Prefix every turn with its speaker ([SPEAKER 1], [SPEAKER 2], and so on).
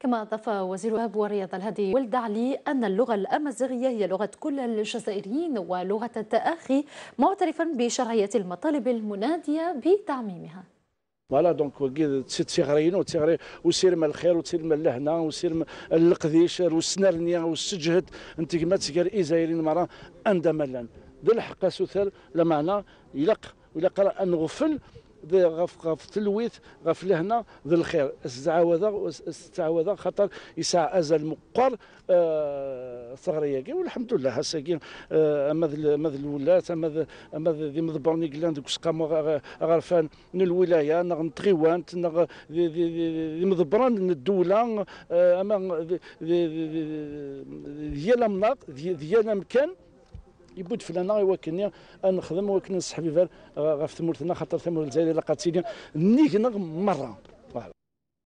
[SPEAKER 1] كما أضاف وزير الشباب والرياضة الهادي ولد علي أن اللغة الأمازيغية هي لغة كل الجزائريين ولغة التأخي معترفا بشرعية المطالب المنادية بتعميمها
[SPEAKER 2] فوالا دونك تيغرين وتيغري وسير من الخير وسير من لهنا وسير من القديش وسنرنيا وسجهد انت كما تقال ايزايرين مرا اندملا ذو الحق سوثل لمعنى يلق ولا قرا ان غفل غف غف تلويث غف لهنا ذي الخير استعوذ استعوذ خاطر يسع أزل مقر ثغرياكي أه والحمد لله ساكين أما أما الولات أما أما ذي مضبرني كلان ذوك سقام غرفان من الولاية نغ نتغيوانت نغ ذي مضبران الدولة أما ذي مناط ذي مكان يبود فلانه يوكلني نخدم وكن نسحب غير في تمرتنا خاطر تمر الجزائر لا قاتلين نيغ مره